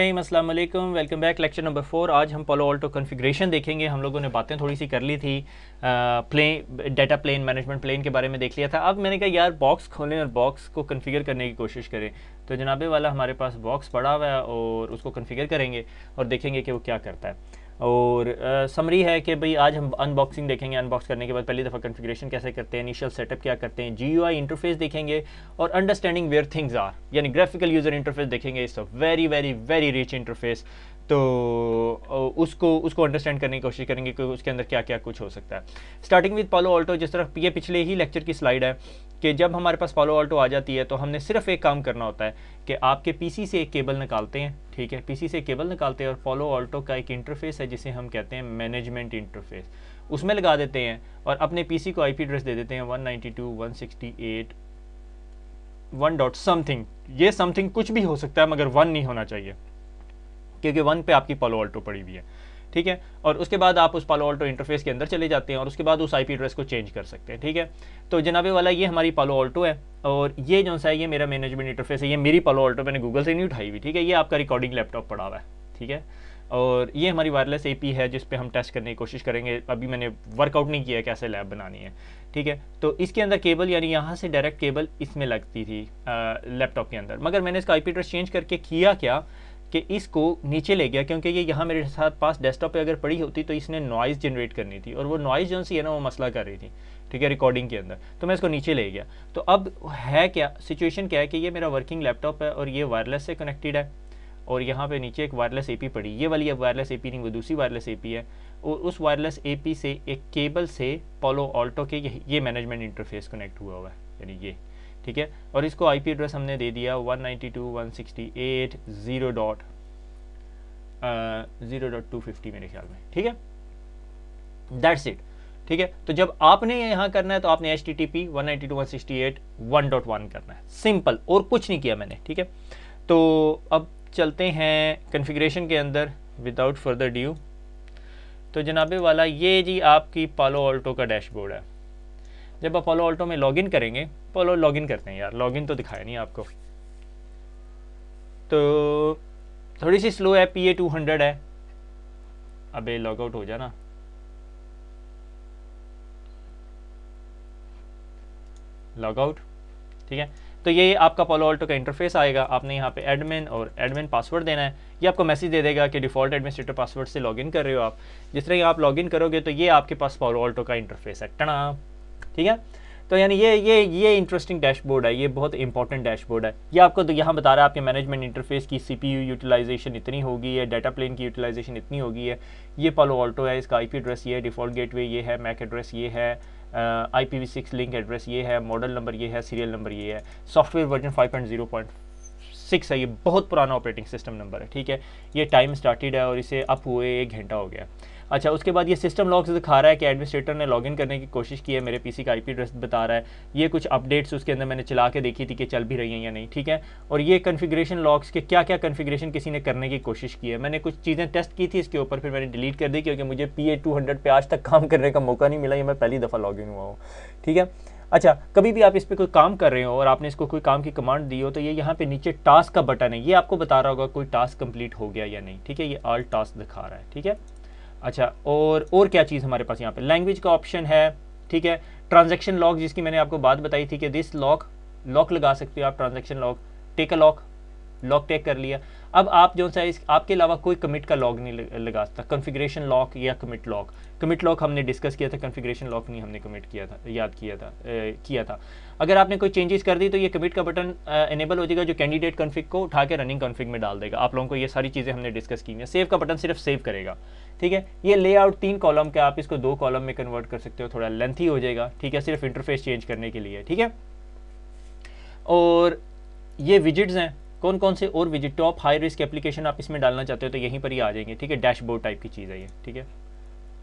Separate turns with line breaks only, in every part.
अस्सलाम वालेकुम welcome back lecture number four आज हम पोलो ऑल्टो कॉन्फ़िगरेशन देखेंगे हम लोगों ने बातें थोड़ी सी कर ली थी plane data plane management plane के बारे में देख लिया था अब मैंने कहा यार बॉक्स खोलें और बॉक्स को कॉन्फ़िगर करने की कोशिश करें तो जनाबे वाला हमारे पास बॉक्स पड़ा हुआ है और उसको कन्फिगर करेंगे और देखेंगे कि वो क्या करता है और समरी है कि भाई आज हम अनबॉक्सिंग देखेंगे अनबॉक्स करने के बाद पहली दफ़ा कॉन्फ़िगरेशन कैसे करते हैं इनिशियल सेटअप क्या करते हैं जी आई इंटरफेस देखेंगे और अंडरस्टैंडिंग वेयर थिंग्स आर यानी ग्राफिकल यूज़र इंटरफेस देखेंगे it's a very very very rich interface तो उसको उसको अंडरस्टैंड करने की कोशिश करेंगे कि उसके अंदर क्या क्या कुछ हो सकता है स्टार्टिंग विद पालो ऑल्टो जिस तरह ये पिछले ही लेक्चर की स्लाइड है कि जब हमारे पास पालो ऑल्टो आ जाती है तो हमने सिर्फ एक काम करना होता है कि आपके पीसी से एक केबल निकालते हैं ठीक है पीसी से केबल निकालते हैं और पालो ऑल्टो का एक इंटरफेस है जिसे हम कहते हैं मैनेजमेंट इंटरफेस उसमें लगा देते हैं और अपने पी को आई एड्रेस दे देते हैं 192 168 वन डॉट समथिंग ये समथिंग कुछ भी हो सकता है मगर वन नहीं होना चाहिए क्योंकि वन पे आपकी पालो ऑल्टो पड़ी हुई है ठीक है और उसके बाद आप उस पालो ऑल्टो इंटरफेस के अंदर चले जाते हैं और उसके बाद उस आईपी एड्रेस को चेंज कर सकते हैं ठीक है तो जनाबे वाला ये हमारी पालो ऑल्टो है और ये जो सा है ये मेरा मैनेजमेंट इंटरफेस है ये मेरी पालो ऑल्टो मैंने गूगल से नहीं उठाई हुई ठीक है ये आपका रिकॉर्डिंग लैपटॉप पड़ा हुआ है ठीक है और ये हमारी वायरलेस पी है जिस पर हम टेस्ट करने की कोशिश करेंगे अभी मैंने वर्कआउट नहीं किया कैसे लैब बनानी है ठीक है तो इसके अंदर केबल यानी यहाँ से डायरेक्ट केबल इसमें लगती थी लैपटॉप के अंदर मगर मैंने इसका आई पी एड्रेस चेंज करके किया क्या कि इसको नीचे ले गया क्योंकि ये यहाँ मेरे साथ पास डेस्कटॉप पे अगर पड़ी होती तो इसने नॉइज़ जनरेट करनी थी और वो नॉइज़ जो सी है ना वो मसला कर रही थी ठीक है रिकॉर्डिंग के अंदर तो मैं इसको नीचे ले गया तो अब है क्या सिचुएशन क्या है कि ये मेरा वर्किंग लैपटॉप है और ये वायरलेस से कनेक्टेड है और यहाँ पर नीचे एक वायरलेस ए पड़ी ये वाली अब वायरलेस ए नहीं वो दूसरी वायरलेस ए है और उस वायरलेस ए से एक केबल से पोलो ऑल्टो के ये मैनेजमेंट इंटरफेस कनेक्ट हुआ हुआ है यानी ये ठीक है और इसको आईपी एड्रेस हमने दे दिया 192.168.0 dot zero dot two fifty मेरे ख्याल में ठीक है दैट्स इट ठीक है तो जब आपने यहां करना है तो आपने H T T P one ninety two one sixty eight one dot one करना है सिंपल और कुछ नहीं किया मैंने ठीक है तो अब चलते हैं कन्फिग्रेशन के अंदर विदाउट फर्दर ड्यू तो जनाबे वाला ये जी आपकी पालो ऑल्टो का डैशबोर्ड है जब आप पालो ऑल्टो में लॉगिन करेंगे लॉग इन करते हैं यार इन तो दिखाया नहीं आपको तो थोड़ी सी स्लो है पी ए टू हंड्रेड है अबे आउट हो जाना आउट ठीक है तो ये आपका पोलो ऑल्टो का इंटरफेस आएगा आपने यहाँ पे एडमिन और एडमिन पासवर्ड देना है ये आपको मैसेज दे देगा कि डिफ़ॉल्ट एडमिनिस्ट्रेटर पासवर्ड से लॉगिन कर रहे हो आप जिस तरह आप लॉगिन करोगे तो ये आपके पास पोलो ऑल्टो का इंटरफेस है टना ठीक है तो यानी ये ये ये इंटरेस्टिंग डैशबोर्ड है ये बहुत इंपॉर्टेंट डैशबोर्ड है ये आपको तो यहाँ बता रहा है आपके मैनेजमेंट इंटरफेस की सीपीयू यूटिलाइजेशन इतनी होगी है डाटा प्लेन की यूटिलाइजेशन इतनी होगी है ये पालो ऑल्टो है इसका आईपी एड्रेस ये है डिफॉल्ट गेट ये है मैक एड्रेस ये है I P V six link address ये है मॉडल नंबर ये है सीरियल नंबर ये है software version five point zero point six है ये बहुत पुराना ऑपरेटिंग सिस्टम नंबर है ठीक है ये टाइम स्टार्टेड है और इसे अप हुए एक घंटा हो गया अच्छा उसके बाद ये सिस्टम लॉग्स दिखा रहा है कि एडमिनिस्ट्रेटर ने लॉगिन करने की कोशिश की है मेरे पीसी का आईपी एड्रेस बता रहा है ये कुछ अपडेट्स उसके अंदर मैंने चला के देखी थी कि चल भी रही हैं या नहीं ठीक है और ये कन्फिग्रेशन लॉग्स के क्या क्या कन्फिग्रेशन किसी ने करने की कोशिश की है मैंने कुछ चीज़ें टेस्ट की थी इसके ऊपर फिर मैंने डिलीट कर दी क्योंकि मुझे पी ए टू हंड्रेड पर आज तक काम करने का मौका नहीं मिला ये मैं पहली दफ़ा लॉगिन हुआ हूँ ठीक है अच्छा कभी भी आप इस पर कोई काम कर रहे हो और आपने इसको कोई काम की कमांड दी हो तो ये यहाँ पे नीचे टास्क का बटन है ये आपको बता रहा होगा कोई टास्क कंप्लीट हो गया या नहीं ठीक है ये ऑल टास्क दिखा रहा है ठीक है अच्छा और और क्या चीज़ हमारे पास यहाँ पे लैंग्वेज का ऑप्शन है ठीक है ट्रांजेक्शन लॉक जिसकी मैंने आपको बात बताई थी कि दिस लॉक लॉक लगा सकते हो आप transaction lock take a lock lock take कर लिया अब आप जो इस आपके अलावा कोई कमिट का लॉग नहीं लगा सकता कन्फिग्रेशन लॉक या कमिट लॉक कमिट लॉक हमने डिस्कस किया था कन्फिग्रेशन लॉक नहीं हमने कमिट किया था याद किया था ए, किया था अगर आपने कोई चेंजेस कर दी तो ये कमिट का बटन इनेबल हो जाएगा जो कैंडिडेट कन्फिक को उठा के रनिंग कन्फिक में डाल देगा आप लोगों को ये सारी चीज़ें हमने डिस्कस की हैं सेव का बटन सिर्फ सेव करेगा ठीक है ये लेआउट तीन कॉलम के आप इसको दो कॉलम में कन्वर्ट कर सकते हो थोड़ा लेंथी हो जाएगा ठीक है सिर्फ इंटरफेस चेंज करने के लिए ठीक है और ये विजिट्स हैं कौन कौन से और visit top high risk application आप इसमें डालना चाहते हो तो यहीं पर ही आ जाएंगे ठीक है डैशबोर्ड टाइप की चीज़ है ये ठीक है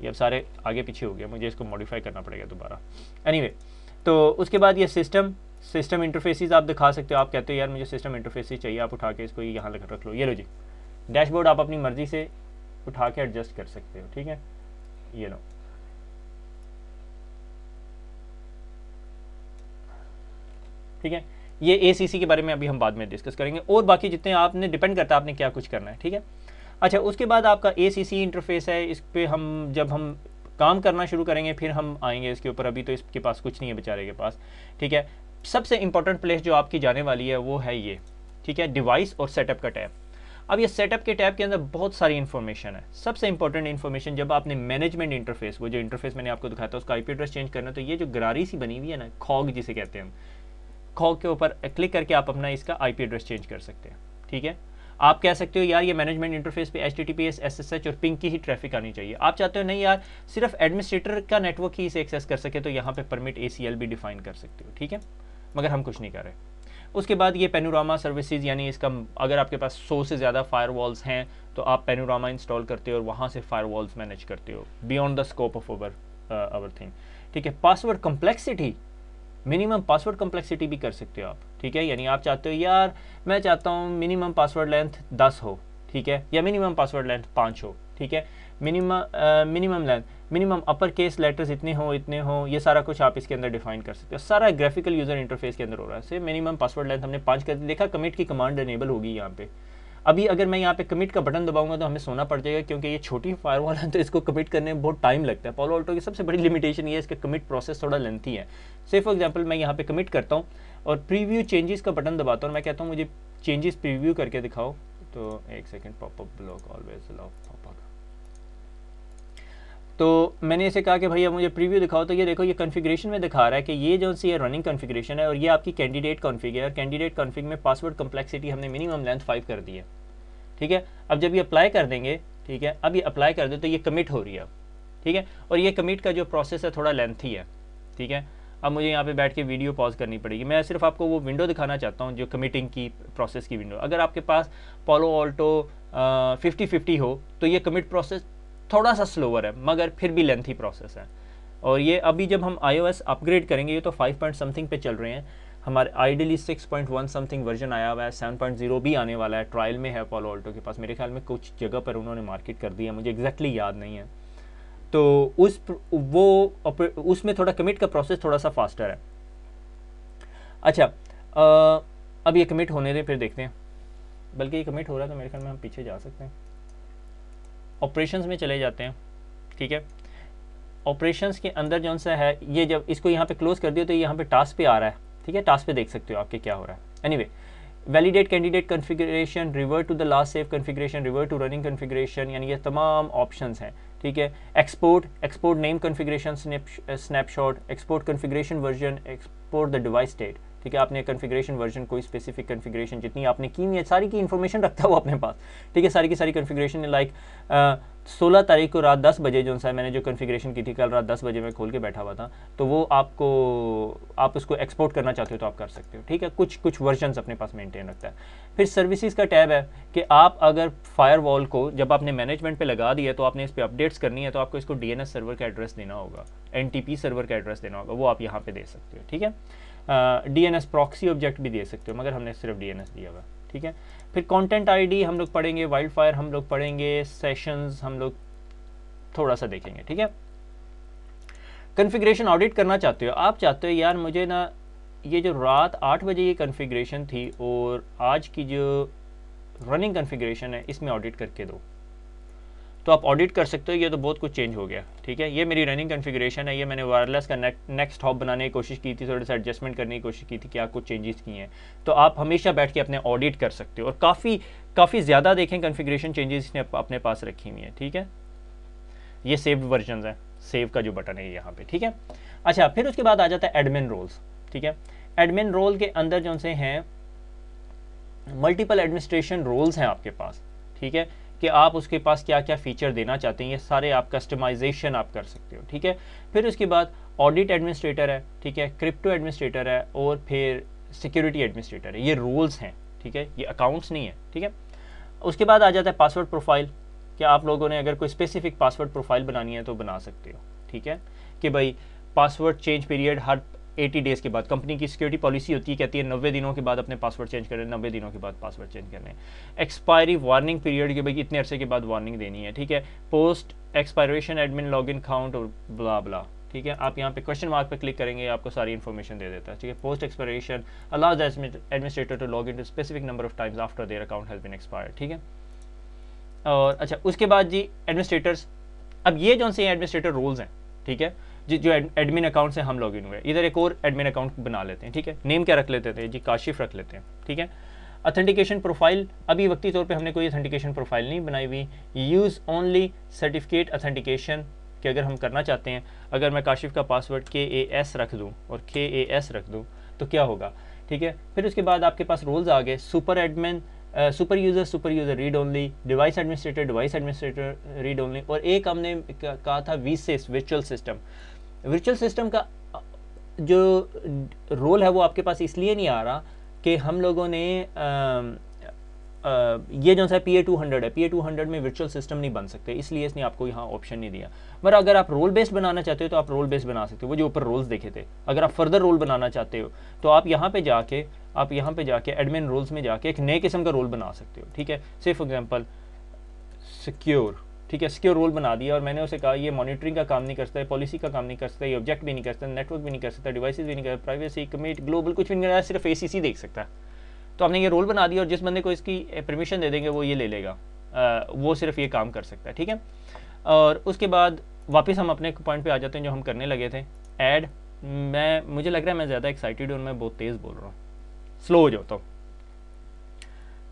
ये अब सारे आगे पीछे हो गया मुझे इसको मॉडिफाई करना पड़ेगा दोबारा एनी anyway, तो उसके बाद ये सिस्टम सिस्टम इंटरफेसिस आप दिखा सकते हो आप कहते हो यार मुझे सिस्टम इंटरफेसिस चाहिए आप उठा के इसको यहाँ रख लो ये लो जी डैशबोर्ड आप अपनी मर्जी से उठा के एडजस्ट कर सकते हो ठीक है ये लो ठीक है ये एसीसी के बारे में अभी हम बाद में डिस्कस करेंगे और बाकी जितने आपने डिपेंड करता है आपने क्या कुछ करना है ठीक है अच्छा उसके बाद आपका एसीसी इंटरफेस है इस पर हम जब हम काम करना शुरू करेंगे फिर हम आएंगे इसके ऊपर अभी तो इसके पास कुछ नहीं है बेचारे के पास ठीक है सबसे इंपॉर्टेंट प्लेस जो आपकी जाने वाली है वो है ये ठीक है डिवाइस और सेटअप का टैब अब ये सेटअप के टैब के अंदर बहुत सारी इन्फॉर्मेशन है सबसे इंपॉर्टेंट इन्फॉर्मेशन जब आपने मैनेजमेंट इंटरफेस वो जो इंटरफेस मैंने आपको दिखाया था उसका आईपी एड्रेस चेंज करना तो ये जो गरारी सी बनी हुई है ना खॉग जिसे कहते हैं हम खॉ के ऊपर क्लिक करके आप अपना इसका आईपी एड्रेस चेंज कर सकते हैं ठीक है आप कह सकते हो यार ये मैनेजमेंट इंटरफेस पे H T T P S S S H और पिंक की ही ट्रैफिक आनी चाहिए आप चाहते हो नहीं यार सिर्फ एडमिनिस्ट्रेटर का नेटवर्क ही इसे एक्सेस कर सके तो यहाँ पे परमिट ए सी एल भी डिफाइन कर सकते हो ठीक है मगर हम कुछ नहीं कर रहे उसके बाद ये पेनोरामा सर्विसेज यानी इसका अगर आपके पास सौ से ज़्यादा फायर हैं तो आप पेनोरामा इंस्टॉल करते हो और वहाँ से फायर मैनेज करते हो beyond the scope of our our thing ठीक है password complexity minimum password complexity भी कर सकते हो आप ठीक है यानी आप चाहते हो यार मैं चाहता हूँ मिनिमम पासवर्ड लेंथ दस हो ठीक है या मिनिमम पासवर्ड लेंथ पाँच हो ठीक है minimum minimum length minimum upper case letters इतने हो इतने हो ये सारा कुछ आप इसके अंदर डिफाइन कर सकते हो सारा ग्राफिकल यूज़र इंटरफेस के अंदर हो रहा है मिनिमम पासवर्ड लेंथ हमने पाँच कर देखा कमिट की कमांड एनेबल होगी यहाँ पे अभी अगर मैं यहाँ पे कमिट का बटन दबाऊंगा तो हमें सोना पड़ जाएगा क्योंकि ये छोटी फायरवॉल है तो इसको कमिट करने में बहुत टाइम लगता है पॉलो ऑल्टो की सबसे बड़ी लिमिटेशन ये है इसका कमिट प्रोसेस थोड़ा लेंथी है से फॉर एग्जाम्पल मैं यहाँ पे कमिट करता हूँ और प्रीव्यू चेंजेस का बटन दबाता हूँ मैं कहता हूँ मुझे चेंजेस प्रीव्यू करके दिखाओ तो एक second popup block always lock तो मैंने इसे कहा कि भैया मुझे प्रीव्यू दिखाओ तो ये देखो ये कॉन्फ़िगरेशन में दिखा रहा है कि ये जो सी है रनिंग कॉन्फ़िगरेशन है और ये आपकी कैंडिडेट कॉन्फ़िग है और कैंडिडेट कॉन्फ़िग में पासवर्ड कम्प्लेक्सिटी हमने मिनिमम लेंथ फाइव कर दी है ठीक है अब जब ये अप्लाई कर देंगे ठीक है अब ये अप्लाई कर दे तो ये कमिट हो रही है ठीक है और ये कमिट का जो प्रोसेस है थोड़ा लेंथी है ठीक है अब मुझे यहाँ पे बैठ के वीडियो पॉज करनी पड़ेगी मैं सिर्फ आपको वो विंडो दिखाना चाहता हूँ जो कमिटिंग की प्रोसेस की विंडो अगर आपके पास पोलो ऑल्टो फिफ्टी फिफ्टी हो तो ये कमिट प्रोसेस थोड़ा सा स्लोअर है मगर फिर भी लेंथी प्रोसेस है और ये अभी जब हम आई अपग्रेड करेंगे ये तो फाइव पॉइंट समथिंग पे चल रहे हैं हमारे ideally six point one something version आया हुआ है सेवन पॉइंट जीरो भी आने वाला है ट्रायल में है पोलो ऑल्टो के पास मेरे ख्याल में कुछ जगह पर उन्होंने मार्केट कर दिया मुझे एग्जैक्टली याद नहीं है तो उस वो उसमें थोड़ा कमिट का प्रोसेस थोड़ा सा फास्टर है अच्छा आ, अब ये कमिट होने दें फिर देखते हैं बल्कि ये कमिट हो रहा है तो मेरे ख्याल में हम पीछे जा सकते हैं ऑपरेशंस में चले जाते हैं ठीक है ऑपरेशंस के अंदर जो सा है ये जब इसको यहाँ पे क्लोज कर दिया तो यहाँ पे टास्क पे आ रहा है ठीक है टास्क पे देख सकते हो आपके क्या हो रहा है anyway validate candidate configuration revert to the last safe configuration revert to running configuration यानी ये तमाम ऑप्शंस हैं ठीक है export export name configuration snapshot export configuration version export the device state ठीक है आपने कन्फिग्रेशन वर्जन कोई स्पेसिफिक कन्फिग्रेशन जितनी आपने की नहीं है सारी की इन्फॉर्मेशन रखता है वो अपने पास ठीक है सारी की सारी कन्फिग्रेशन लाइक सोलह तारीख को रात दस बजे जो सा मैंने जो कन्फिग्रेशन की थी कल रात दस बजे में खोल के बैठा हुआ था तो वो आपको आप उसको एक्सपोर्ट करना चाहते हो तो आप कर सकते हो ठीक है कुछ कुछ वर्जन अपने पास मेनटेन रखता है फिर सर्विसज का टैब है कि आप अगर फायर को जब आपने मैनेजमेंट पर लगा दिया तो आपने इस पर अपडेट्स करनी है तो आपको इसको डी सर्वर का एड्रेस देना होगा एन सर्वर का एड्रेस देना होगा वो आप यहाँ पर दे सकते हो ठीक है D N S proxy object भी दे सकते हो मगर हमने सिर्फ डी एन एस दिया हुआ ठीक है फिर कंटेंट आईडी हम लोग पढ़ेंगे वाइल्ड फायर हम लोग पढ़ेंगे सेशंस हम लोग थोड़ा सा देखेंगे ठीक है कन्फिग्रेशन ऑडिट करना चाहते हो आप चाहते हो यार मुझे ना ये जो रात आठ बजे ये कन्फिग्रेशन थी और आज की जो रनिंग कन्फिग्रेशन है इसमें ऑडिट करके दो तो आप ऑडिट कर सकते हो ये तो बहुत कुछ चेंज हो गया ठीक है ये मेरी रनिंग कन्फिग्रेशन है ये मैंने वायरलेस का नेक्स्ट हॉप बनाने की कोशिश की थी थोड़े से एडजस्टमेंट करने की कोशिश की थी कि आप कुछ चेंजेस किए हैं तो आप हमेशा बैठ के अपने ऑडिट कर सकते हो और काफ़ी काफ़ी ज़्यादा देखें कन्फिग्रेशन चेंजेस इसने अपने पास रखी हुई हैं ठीक है ये सेव्ड वर्जन है सेव का जो बटन है यहाँ पर ठीक है अच्छा फिर उसके बाद आ जाता है एडमिन रोल्स ठीक है एडमिन रोल के अंदर जो से हैं मल्टीपल एडमिनिस्ट्रेशन रोल्स हैं आपके पास ठीक है कि आप उसके पास क्या क्या फ़ीचर देना चाहते हैं ये सारे आप कस्टमाइजेशन आप कर सकते हो ठीक है फिर उसके बाद ऑडिट एडमिनिस्ट्रेटर है ठीक है क्रिप्टो एडमिनिस्ट्रेटर है और फिर सिक्योरिटी एडमिनिस्ट्रेटर है ये रोल्स हैं ठीक है ये अकाउंट्स नहीं है ठीक है उसके बाद आ जाता है पासवर्ड प्रोफाइल कि आप लोगों ने अगर कोई स्पेसिफिक पासवर्ड प्रोफाइल बनानी है तो बना सकते हो ठीक है कि भाई पासवर्ड चेंज पीरियड हर 80 डेज़ के बाद कंपनी की सिक्योरिटी पॉलिसी होती है कहती है नब्बे दिनों के बाद अपने पासवर्ड चेंज करें नब्बे दिनों के बाद पासवर्ड चेंज करने एक्सपायरी वार्निंग पीरियड के भाई इतने अरसे के बाद वार्निंग देनी है ठीक है post expiration admin log in count और बला बला ठीक है आप यहाँ पे क्वेश्चन मार्क पे क्लिक करेंगे आपको सारी इन्फॉर्मेशन दे देता है ठीक है post expiration allows administrator to log in to specific number of times after their account has been expire ठीक है और अच्छा उसके बाद जी एडमिनिस्ट्रेटर्स अब ये जो से एडमिनिस्ट्रेटर रोल्स हैं ठीक है जो एडमिन अकाउंट से हम लॉग इन हुए इधर एक और एडमिन अकाउंट बना लेते हैं ठीक है नेम क्या रख लेते थे जी काशिफ रख लेते हैं ठीक है अथेंटिकेशन प्रोफाइल अभी वक्ती तौर पे हमने कोई अथेंटिकेशन प्रोफाइल नहीं बनाई हुई यूज़ ओनली सर्टिफिकेट अथेंटिकेशन कि अगर हम करना चाहते हैं अगर मैं काशिफ का पासवर्ड के ए एस रख दूँ और के ए एस रख दूँ तो क्या होगा ठीक है फिर उसके बाद आपके पास रोल्स आ गए super admin super user super user read only device administrator device administrator read only और एक हमने कहा था vsys virtual system virtual system का जो रोल है वो आपके पास इसलिए नहीं आ रहा कि हम लोगों ने आ, ये जो है पी ए टू हंड्रेड है पी ए टू हंड्रेड में वर्चुअल सिस्टम नहीं बन सकते इसलिए इसने आपको यहाँ ऑप्शन नहीं दिया मगर अगर आप रोल बेस्ड बनाना चाहते हो तो आप रोल बेस्ड बना सकते हो वो जो ऊपर रोल्स देखे थे अगर आप फर्दर रोल बनाना चाहते हो तो आप यहाँ पे जाके आप यहाँ पे जाके एडमिन रोल्स में जाके एक नए किस्म का रोल बना सकते हो ठीक है से फॉर एग्जाम्पल सिक्योर ठीक है सिक्योर रोल बना दिया और मैंने उसे कहा ये मॉनिटरिंग का काम नहीं करता है पॉलिसी का काम नहीं करता है ये ऑब्जेक्ट भी नहीं करता नेटवर्क भी नहीं कर सकता डिवाइसेज भी नहीं करता प्राइवेसी कमिट ग्लोबल कुछ भी नहीं करता सिर्फ ए देख सकता है तो आपने ये रूल बना दिया और जिस बंदे को इसकी परमिशन दे देंगे वो ये ले लेगा आ, वो सिर्फ ये काम कर सकता है ठीक है और उसके बाद वापस हम अपने पॉइंट पे आ जाते हैं जो हम करने लगे थे ऐड मैं मुझे लग रहा है मैं ज़्यादा एक्साइटेड हूँ मैं बहुत तेज़ बोल रहा हूँ स्लो हो जाता तो। हूँ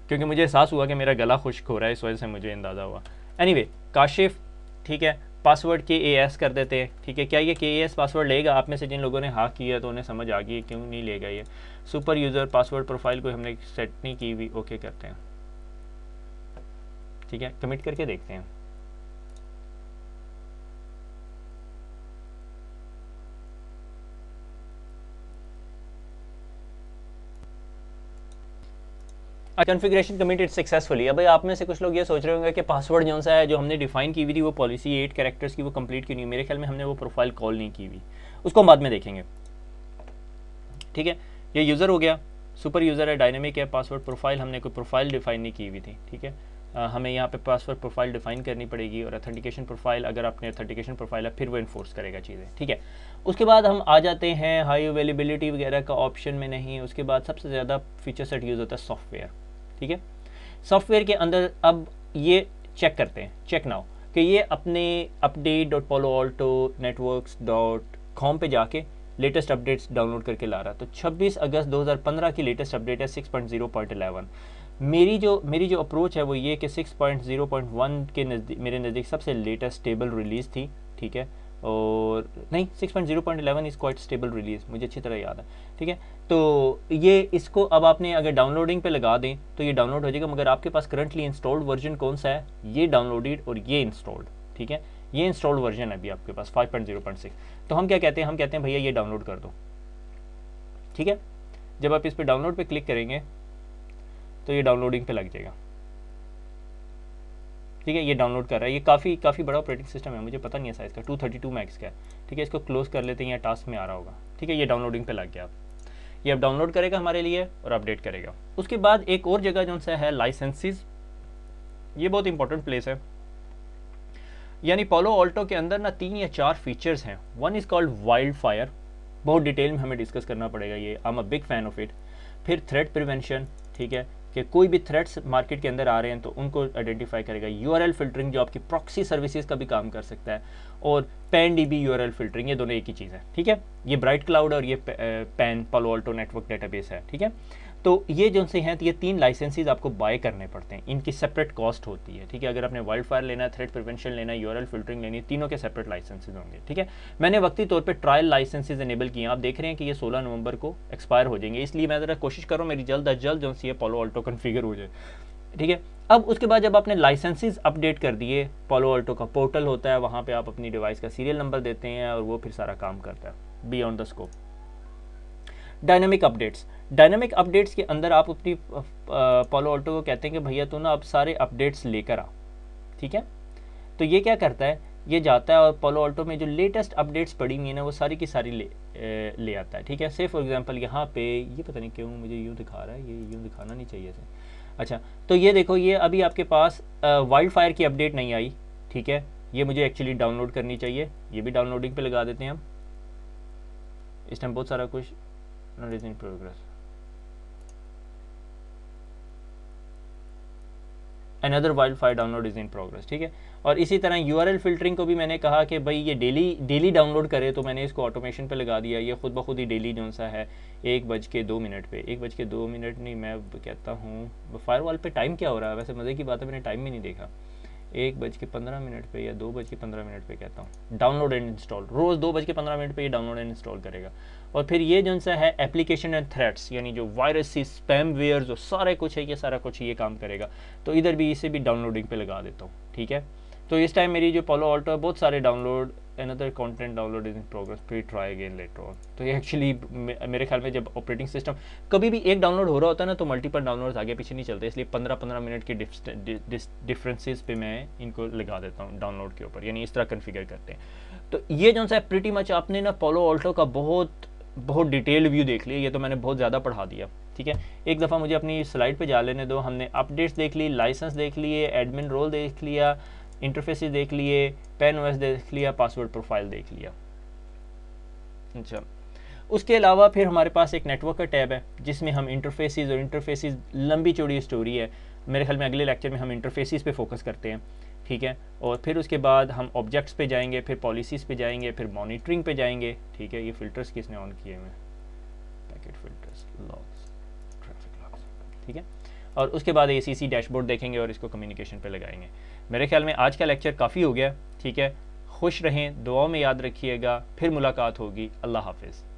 क्योंकि मुझे एहसास हुआ कि मेरा गला खुश्क हो रहा है इस वजह से मुझे अंदाज़ा हुआ एनी anyway, काशिफ ठीक है पासवर्ड के ए एस कर देते हैं ठीक है क्या ये के ए एस पासवर्ड लेगा आप में से जिन लोगों ने हाँ किया तो उन्हें समझ आ गई क्यों नहीं लेगा ये सुपर यूज़र पासवर्ड प्रोफाइल को हमने सेट नहीं की हुई ओके करते हैं ठीक है कमिट करके देखते हैं कन्फिग्रेशन कमिटेड सक्सेसफुली अब आप में से कुछ लोग ये सोच रहे होंगे कि पासवर्ड जो सा है जो हमने डिफाइन की हुई थी वो पॉलिसी एट कैरेक्टर्स की वो कंप्लीट की नहीं मेरे ख्याल में हमने वो प्रोफाइल कॉल नहीं की हुई उसको हम बाद में देखेंगे ठीक है ये यूज़र हो गया सुपर यूज़र है डायनेमिक है पासवर्ड प्रोफाइल हमने कोई प्रोफाइल डिफाइन नहीं की हुई थी ठीक है हमें यहाँ पे पासवर्ड प्रोफाइल डिफाइन करनी पड़ेगी और अथेंटिकेशन प्रोफाइल अगर आपने अथेंटिकेशन प्रोफाइल है फिर वो इन्फोर्स करेगा चीज़ें ठीक है उसके बाद हम आ जाते हैं हाई अवेलेबिलिटी वगैरह का ऑप्शन में नहीं उसके बाद सबसे ज़्यादा फीचर सेट यूज़ होता है सॉफ्टवेयर ठीक है सॉफ्टवेयर के अंदर अब ये चेक करते हैं चेक नाउ कि ये अपने update dot Palo Alto networks dot com पर जाके लेटेस्ट अपडेट्स डाउनलोड करके ला रहा तो 26 अगस्त 2015 की लेटेस्ट अपडेट है 6.0.11 मेरी जो मेरी जो अप्रोच है वो ये कि 6.0.1 के नज़दीक मेरे नज़दीक सबसे लेटेस्ट स्टेबल रिलीज़ थी ठीक है और नहीं 6.0.11 इज़ क्वाइट स्टेबल रिलीज मुझे अच्छी तरह याद है ठीक है तो ये इसको अब आपने अगर डाउनलोडिंग पे लगा दें तो ये डाउनलोड हो जाएगा मगर आपके पास करंटली इंस्टॉल्ड वर्जन कौन सा है ये डाउनलोडेड और ये इंस्टॉल्ड ठीक है ये इंस्टॉल्ड वर्जन है अभी आपके पास 5.0.6 तो हम क्या कहते हैं हम कहते हैं भैया ये डाउनलोड कर दो ठीक है जब आप इस पर डाउनलोड पर क्लिक करेंगे तो ये डाउनलोडिंग पर लग जाएगा ठीक है ये डाउनलोड कर रहा है ये काफ़ी काफ़ी बड़ा ऑपरेटिंग सिस्टम है मुझे पता नहीं है साइज़ का टू थर्टी टू मैक्स का ठीक है इसको क्लोज कर लेते हैं या टास्क में आ रहा होगा ठीक है ये डाउनलोडिंग पे लग गया आप ये अब डाउनलोड करेगा हमारे लिए और अपडेट करेगा उसके बाद एक और जगह जो सा है लाइसेंसिस ये बहुत इंपॉर्टेंट प्लेस है यानी पोलो ऑल्टो के अंदर ना तीन या चार फीचर्स हैं one is called wild fire बहुत डिटेल में हमें डिस्कस करना पड़ेगा ये I am a big fan of it फिर थ्रेड प्रिवेंशन ठीक है कि कोई भी थ्रेड्स मार्केट के अंदर आ रहे हैं तो उनको आइडेंटिफाई करेगा यूआरएल फिल्टरिंग जो आपकी प्रॉक्सी सर्विसेज का भी काम कर सकता है और पैन डी बी फिल्टरिंग ये दोनों एक ही चीज़ है ठीक है ये ब्राइट क्लाउड और ये पैन पलोल्टो नेटवर्क डेटाबेस है ठीक है तो ये जो से हैं तो ये तीन लाइसेंसेज आपको बाय करने पड़ते हैं इनकी सेपरेट कॉस्ट होती है ठीक है अगर आपने वाइल्ड फायर लेना है थ्रेड प्रिवेंशन लेना है यूरल फिल्टरिंग लेनी तीनों के सेपरेट लाइसेंसेज होंगे ठीक है मैंने वक्ती तौर पर ट्रायल लाइसेंसेज इनेबल किए आप देख रहे हैं कि ये सोलह नवंबर को एक्सपायर हो जाएंगे इसलिए मैं ज़रा कोशिश कर रहा हूँ मेरी जल्द अज जल्द जो सी पोलो ऑल्टो कन्फिगर हो जाए ठीक है अब उसके बाद जब आपने लाइसेंसेज अपडेट कर दिए पोलो ऑल्टो का पोर्टल होता है वहाँ पर आप अपनी डिवाइस का सीरियल नंबर देते हैं और वो फिर सारा काम करता है on the scope dynamic updates dynamic updates के अंदर आप अपनी पोलो ऑल्टो को कहते हैं कि भैया तू ना अब सारे अपडेट्स लेकर आ ठीक है तो ये क्या करता है ये जाता है और पोलो ऑल्टो में जो लेटेस्ट अपडेट्स पड़ी हुई है ना वो सारी की सारी ले ए, ले आता है ठीक है सिर्फ फॉर एग्जांपल यहाँ पे ये पता नहीं क्यों मुझे यूँ दिखा रहा है ये यूँ दिखाना नहीं चाहिए से अच्छा तो ये देखो ये अभी आपके पास वाइल्ड फायर की अपडेट नहीं आई ठीक है ये मुझे एक्चुअली डाउनलोड करनी चाहिए ये भी डाउनलोडिंग पे लगा देते हैं हम इस टाइम बहुत सारा कुछ no is in progress another wild file download is in progress ठीक है और इसी तरह यू आर एल फिल्टरिंग को भी मैंने कहा कि भाई ये डेली डेली डाउनलोड करे तो मैंने इसको ऑटोमेशन पे लगा दिया ये खुद ब खुद ही डेली जो सा है एक बज के दो मिनट पे एक बज के दो मिनट नहीं मैं कहता हूँ फायर वॉल पर टाइम क्या हो रहा है वैसे मज़े की बात है मैंने टाइम भी नहीं देखा एक बज के पंद्रह मिनट पे या दो बज के पंद्रह मिनट पे कहता हूँ डाउनलोड एंड इंस्टॉल रोज़ दो बज के पंद्रह मिनट पे ये डाउनलोड एंड इंस्टॉल करेगा और फिर ये जो सा है एप्लीकेशन एंड थ्रेट्स यानी जो वायरस स्पैम वेयर जो सारे कुछ है ये सारा कुछ ये काम करेगा तो इधर भी इसे भी डाउनलोडिंग पे लगा देता हूँ ठीक है तो इस टाइम मेरी जो पोलो ऑल्टो है बहुत सारे download another content download in progress pre try again later on तो ये एक्चुअली मेरे ख्याल में जब ऑपरेटिंग सिस्टम कभी भी एक डाउनलोड हो रहा होता है ना तो मल्टीपल डाउनलोड आगे पीछे नहीं चलते इसलिए पंद्रह पंद्रह मिनट के डिफरेंसेस पे मैं इनको लगा देता हूँ डाउनलोड के ऊपर यानी इस तरह कन्फिगर करते हैं तो ये जो सा प्रिटी मच आपने ना पोलो ऑल्टो का बहुत बहुत डिटेल व्यू देख लिए ये तो मैंने बहुत ज़्यादा पढ़ा दिया ठीक है एक दफ़ा मुझे अपनी स्लाइड पे जा लेने दो हमने अपडेट्स देख ली लाइसेंस देख लिए एडमिन रोल देख लिया इंटरफेस देख लिए पेन ओएस देख लिया पासवर्ड प्रोफाइल देख लिया अच्छा उसके अलावा फिर हमारे पास एक नेटवर्क का टैब है जिसमें हम इंटरफेसिस और इंटरफेसिस लंबी चौड़ी स्टोरी है मेरे ख्याल में अगले लेक्चर में हम इंटरफेसिस पे फोकस करते हैं ठीक है और फिर उसके बाद हम ऑब्जेक्ट्स पे जाएंगे फिर पॉलिसीज़ पे जाएंगे फिर मॉनिटरिंग पे जाएंगे ठीक है ये फ़िल्टर्स किसने ऑन किए हुए हैं packet filters logs traffic logs ठीक है और उसके बाद ए डैशबोर्ड देखेंगे और इसको कम्युनिकेशन पे लगाएंगे मेरे ख्याल में आज का लेक्चर काफ़ी हो गया ठीक है खुश रहें दुआओं में याद रखिएगा फिर मुलाकात होगी अल्लाह हाफिज़